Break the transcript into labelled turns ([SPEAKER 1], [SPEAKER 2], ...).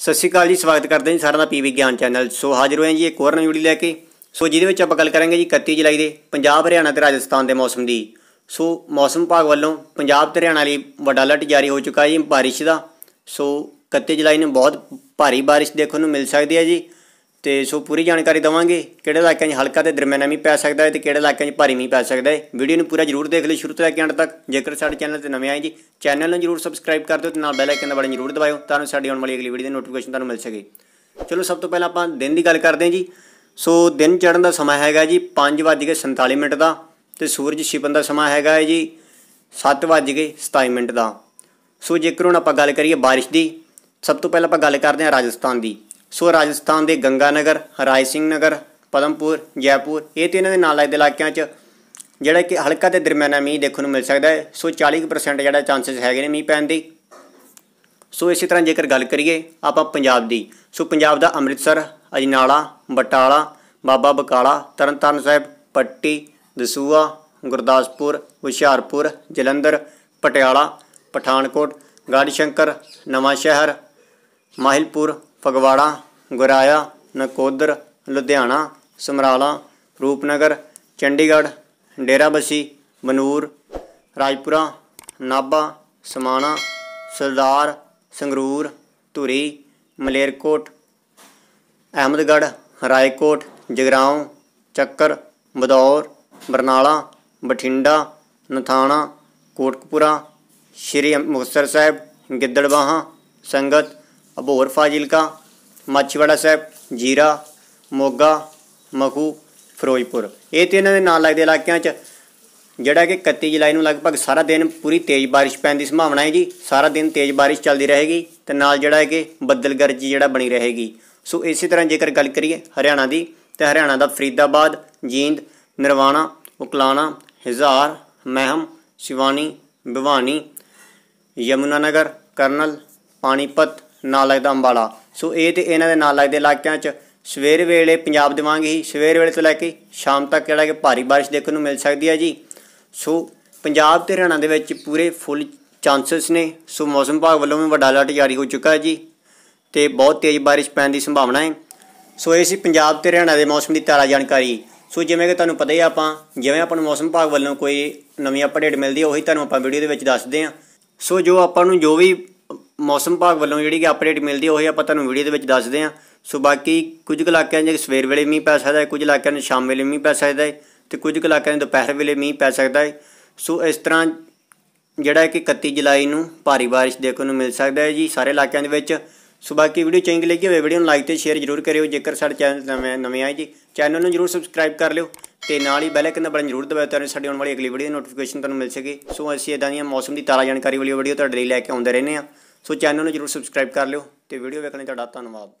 [SPEAKER 1] ਸਤਿ ਸ਼੍ਰੀ ਅਕਾਲ ਜੀ ਸਵਾਗਤ ਕਰਦੇ ਹਾਂ ਸਾਰਿਆਂ ਦਾ ਪੀਵੀ ਗਿਆਨ ਚੈਨਲ ਸੋ ਹਾਜ਼ਰ ਹੋਏ ਜੀ ਇੱਕ ਹੋਰ ਨਵੀਂ ਵੀਡੀਓ ਲੈ ਕੇ ਸੋ ਜਿਹਦੇ ਵਿੱਚ ਆਪਾਂ ਗੱਲ ਕਰਾਂਗੇ ਜੀ 31 ਜੁਲਾਈ ਦੇ ਪੰਜਾਬ ਹਰਿਆਣਾ ਤੇ ਰਾਜਸਥਾਨ ਦੇ ਮੌਸਮ ਦੀ ਸੋ ਮੌਸਮ ਭਾਗ ਵੱਲੋਂ ਪੰਜਾਬ ਤੇ ਹਰਿਆਣਾ ਲਈ ਵੱਡਾ ਅਲਰਟ ਜਾਰੀ ਹੋ ਚੁੱਕਾ ਹੈ ਜੀ بارش ਦਾ ਸੋ 31 ਜੁਲਾਈ ਨੂੰ ਬਹੁਤ ਭਾਰੀ بارش ਦੇਖਣ ਨੂੰ ਮਿਲ ਸਕਦੀ ਹੈ ਜੀ ਤੇ ਸੋ ਪੂਰੀ ਜਾਣਕਾਰੀ ਦਵਾਂਗੇ ਕਿਹੜੇ ਇਲਾਕਿਆਂ 'ਚ ਹਲਕਾ ਤੇ ਦਰਮਿਆਨਾ ਮੀਂਹ ਪੈ ਸਕਦਾ ਹੈ ਤੇ ਕਿਹੜੇ ਇਲਾਕਿਆਂ 'ਚ ਭਾਰੀ ਮੀਂਹ ਪੈ ਸਕਦਾ ਹੈ ਵੀਡੀਓ ਨੂੰ ਪੂਰਾ ਜਰੂਰ ਦੇਖ ਲਈ ਸ਼ੁਰੂ ਤੋਂ ਲੈ ਕੇ ਅੰਤ ਤੱਕ ਜੇਕਰ ਸਾਡੇ ਚੈਨਲ ਤੇ ਨਵੇਂ ਆਏ ਜੀ ਚੈਨਲ ਨੂੰ ਜਰੂਰ ਸਬਸਕ੍ਰਾਈਬ ਕਰ ਦਿਓ ਤੇ ਨਾਲ ਬੈਲ ਆਈਕਨ ਦਾ ਬਟਨ ਜਰੂਰ ਦਬਾਇਓ ਤਾਂ ਸਾਡੀ ਆਉਣ ਵਾਲੀ ਅਗਲੀ ਵੀਡੀਓ ਦੀ ਨੋਟੀਫਿਕੇਸ਼ਨ ਤੁਹਾਨੂੰ ਮਿਲ ਸਕੇ ਚਲੋ ਸਭ ਤੋਂ ਪਹਿਲਾਂ ਆਪਾਂ ਦਿਨ ਦੀ ਗੱਲ ਕਰਦੇ ਹਾਂ ਜੀ ਸੋ ਦਿਨ ਚੜ੍ਹਨ ਦਾ ਸਮਾਂ ਹੈਗਾ ਜੀ 5:47 ਮਿੰਟ ਦਾ ਤੇ ਸੂਰਜ ਛਿਪਣ ਦਾ ਸਮਾਂ ਹੈਗਾ ਹੈ ਜੀ 7:27 ਮਿੰਟ ਦਾ ਸੋ ਜੇਕਰ ਹੁਣ ਆਪਾਂ ਗੱਲ ਕਰੀਏ بارش ਦੀ ਸਭ ਤੋਂ ਪਹਿਲਾਂ ਆਪਾਂ ਗੱਲ ਕਰਦੇ ਹਾਂ ਰਾਜਸਥਾਨ ਦੀ ਸੋ ਰਾਜਸਥਾਨ ਦੇ ਗੰਗਾਨਗਰ ਰਾਏ ਸਿੰਘ ਨਗਰ ਪਦਮਪੁਰ ਜੈਪੁਰ ਇਹ ਤਿੰਨਾਂ ਦੇ ਨਾਲ ਲੱਗਦੇ ਇਲਾਕਿਆਂ 'ਚ ਜਿਹੜਾ ਕਿ ਹਲਕਾ ਤੇ ਦਰਮਿਆਨਾ ਮੀਂਹ ਦੇਖਣ ਨੂੰ ਮਿਲ ਸਕਦਾ ਹੈ ਸੋ 40% ਜਿਹੜਾ ਚਾਂਸਸ ਹੈਗੇ ਨੇ ਮੀਂਹ ਪੈਣ ਦੇ ਸੋ ਇਸੇ ਤਰ੍ਹਾਂ ਜੇਕਰ ਗੱਲ ਕਰੀਏ ਆਪਾਂ ਪੰਜਾਬ ਦੀ ਸੋ ਪੰਜਾਬ ਦਾ ਅੰਮ੍ਰਿਤਸਰ ਅਜਨਾਲਾ ਬਟਾਲਾ ਬਾਬਾ ਬਕਾਲਾ ਤਰਨਤਾਰਨ ਸਾਹਿਬ ਪੱਟੀ ਦਸੂਆ ਗੁਰਦਾਸਪੁਰ ਹੁਸ਼ਿਆਰਪੁਰ ਜਲੰਧਰ ਪਟਿਆਲਾ ਪਠਾਨਕੋਟ ਗਾੜੀ ਸ਼ੰਕਰ ਨਵਾਂ ਸ਼ਹਿਰ ਮਾਹਿਲਪੁਰ ਫਗਵਾੜਾ ਗੁਰਾਇਆ ਨਕੋਦਰ ਲੁਧਿਆਣਾ ਸਮਰਾਲਾ ਰੂਪਨਗਰ ਚੰਡੀਗੜ੍ਹ ਡੇਰਾਬੱਸੀ ਬਨੂਰ ਰਾਜਪੁਰਾ ਨਾਭਾ ਸਮਾਣਾ ਸਰਦਾਰ ਸੰਗਰੂਰ ਧੂਰੀ ਮਲੇਰਕੋਟ ਅਹਿਮਦਗੜ੍ਹ ਰਾਏਕੋਟ ਜਗਰਾਉਂ ਚੱਕਰ ਬਦੌਰ ਬਰਨਾਲਾ ਬਠਿੰਡਾ ਨਥਾਣਾ ਕੋਟਕਪੂਰਾ ਸ਼੍ਰੀ ਮੁਕਤਸਰ ਸਾਹਿਬ ਗਿੱਦੜਬਾਹਾ ਸੰਗਤ ਅਬੋਹਰ ਫਾਜ਼ਿਲਕਾ ਮਾਛੀਵਾੜਾ ਸਾਹਿਬ ਜੀਰਾ ਮੋਗਾ ਮਖੂ ਫਿਰੋਜ਼ਪੁਰ ਇਹ ਤੇ ਇਹਨਾਂ ਦੇ ਨਾਲ ਲੱਗਦੇ ਇਲਾਕਿਆਂ 'ਚ ਜਿਹੜਾ ਕਿ 31 ਜੁਲਾਈ ਨੂੰ ਲਗਭਗ ਸਾਰਾ ਦਿਨ ਪੂਰੀ ਤੇਜ਼ ਬਾਰਿਸ਼ ਪੈਣ ਦੀ ਸੰਭਾਵਨਾ ਹੈ ਜੀ ਸਾਰਾ ਦਿਨ ਤੇਜ਼ ਬਾਰਿਸ਼ ਚੱਲਦੀ ਰਹੇਗੀ ਤੇ ਨਾਲ ਜਿਹੜਾ ਹੈ ਕਿ ਬੱਦਲਗਰਜੀ ਜਿਹੜਾ ਬਣੀ ਰਹੇਗੀ ਸੋ ਇਸੇ ਤਰ੍ਹਾਂ ਜੇਕਰ ਗੱਲ ਕਰੀਏ ਹਰਿਆਣਾ ਦੀ ਤੇ ਹਰਿਆਣਾ ਦਾ ਫਰੀਦਾਬਾਦ ਜੀਂਦ ਨਿਰਵਾਣਾ ਉਕਲਾਣਾ ਹਜ਼ਾਰ ਮਹਿਮ ਸ਼ਿਵਾਨੀ ਭਿਵਾਨੀ ਯਮੁਨਾਨਗਰ ਕਰਨਲ ਪਾਣੀਪਤ ਨਾਲ ਲੱਗਦਾ ਅੰਬਾਲਾ ਸੋ ਇਹ ਤੇ ਇਹਨਾਂ ਦੇ ਨਾਲ ਲੱਗਦੇ ਇਲਾਕਿਆਂ 'ਚ ਸਵੇਰ ਵੇਲੇ ਪੰਜਾਬ ਦੇ ਵਾਂਗ ਹੀ ਸਵੇਰ ਵੇਲੇ ਤੋਂ ਲੈ ਕੇ ਸ਼ਾਮ ਤੱਕ ਜਿਹੜਾ ਕਿ ਭਾਰੀ بارش ਦੇਖਣ ਨੂੰ ਮਿਲ ਸਕਦੀ ਹੈ ਜੀ ਸੋ ਪੰਜਾਬ ਤੇ ਹਰਿਆਣਾ ਦੇ ਵਿੱਚ ਪੂਰੇ ਫੁੱਲ ਚਾਂਸਸ ਨੇ ਸੋ ਮੌਸਮ ਵਿਭਾਗ ਵੱਲੋਂ ਵੀ ਵੱਡਾ ਅਲਰਟ ਜਾਰੀ ਹੋ ਚੁੱਕਾ ਹੈ ਜੀ ਤੇ ਬਹੁਤ ਤੇਜ਼ بارش ਪੈਣ ਦੀ ਸੰਭਾਵਨਾ ਹੈ ਸੋ ਇਹ ਸੀ ਪੰਜਾਬ ਤੇ ਹਰਿਆਣਾ ਦੇ ਮੌਸਮ ਦੀ ਤਾਜ਼ਾ ਜਾਣਕਾਰੀ ਸੋ ਜਿਵੇਂ ਕਿ ਤੁਹਾਨੂੰ ਪਤਾ ਹੀ ਆਪਾਂ ਜਿਵੇਂ ਆਪਾਂ ਨੂੰ ਮੌਸਮ ਵਿਭਾਗ ਵੱਲੋਂ ਕੋਈ ਨਵੀਂ ਅਪਡੇਟ ਮਿਲਦੀ ਹੈ ਉਹੀ ਤੁਹਾਨੂੰ ਆਪਾਂ ਵੀਡੀਓ ਦੇ ਵਿੱਚ ਦੱਸਦੇ ਹਾਂ ਸੋ ਜੋ ਆਪਾਂ ਨੂੰ ਜੋ ਵੀ ਮੌਸਮ ਭਾਗ ਵੱਲੋਂ ਜਿਹੜੀ ਕਿ ਅਪਡੇਟ ਮਿਲਦੀ ਉਹ ਆਪਾਂ ਤੁਹਾਨੂੰ ਵੀਡੀਓ ਦੇ ਵਿੱਚ ਦੱਸਦੇ ਆਂ ਸੋ ਬਾਕੀ ਕੁਝ ਇਲਾਕਿਆਂ 'ਚ ਸਵੇਰ ਵੇਲੇ ਮੀਂਹ ਪੈ ਸਕਦਾ ਹੈ ਕੁਝ ਇਲਾਕਿਆਂ 'ਚ ਸ਼ਾਮ ਵੇਲੇ ਮੀਂਹ ਪੈ ਸਕਦਾ ਹੈ ਤੇ ਕੁਝ ਇਲਾਕਿਆਂ 'ਚ ਦੁਪਹਿਰ ਵੇਲੇ ਮੀਂਹ ਪੈ ਸਕਦਾ ਹੈ ਸੋ ਇਸ ਤਰ੍ਹਾਂ ਜਿਹੜਾ ਹੈ ਕਿ 31 ਜੁਲਾਈ ਨੂੰ ਭਾਰੀ بارش ਦੇਖਣ ਨੂੰ ਮਿਲ ਸਕਦਾ ਹੈ ਜੀ ਸਾਰੇ ਇਲਾਕਿਆਂ ਦੇ ਵਿੱਚ ਸੋ ਬਾਕੀ ਵੀਡੀਓ ਚੰਗੀ ਲੱਗੀ ਹੋਵੇ ਵੀਡੀਓ ਨੂੰ ਲਾਈਕ ਤੇ ਸ਼ੇਅਰ ਜ਼ਰੂਰ ਕਰਿਓ ਜੇਕਰ ਸਾਡੇ ਚੈਨਲ ਨਵੇਂ ਨਵੇਂ ਆਏ ਜੀ ਚੈਨਲ ਨੂੰ ਜ਼ਰੂਰ ਸਬਸਕ੍ਰਾਈਬ ਕਰ ਲਿਓ ਤੇ ਨਾਲ ਹੀ ਬੈਲ ਆਈਕਨ ਦਾ ਬਟਨ ਜ਼ਰੂਰ ਦਬਾਓ ਤਾਂ ਸਾਡੀ ਆਉਣ ਵਾਲੀ ਅਗਲੀ ਵੀਡੀਓ ਦੀ ਨੋਟੀਫਿਕੇਸ਼ਨ ਤੁਹਾਨੂੰ ਮਿਲ ਸਕੇ ਸੋ ਅਸੀਂ ਇਦਾਂ ਦੀਆਂ ਮੌਸਮ ਦੀ ਤਾਜ਼ਾ ਜਾਣਕਾਰੀ ਵਾਲੀ ਵੀਡੀਓ ਤੁਹਾਡੇ ਲਈ ਲੈ ਕੇ ਆਉਂਦੇ ਰਹਿੰਦੇ ਸੋ ਚੈਨਲ ਨੂੰ ਜਰੂਰ ਸਬਸਕ੍ਰਾਈਬ ਕਰ ਲਿਓ ਤੇ ਵੀਡੀਓ ਵੇਖਣ ਲਈ ਤੁਹਾਡਾ ਧੰਨਵਾਦ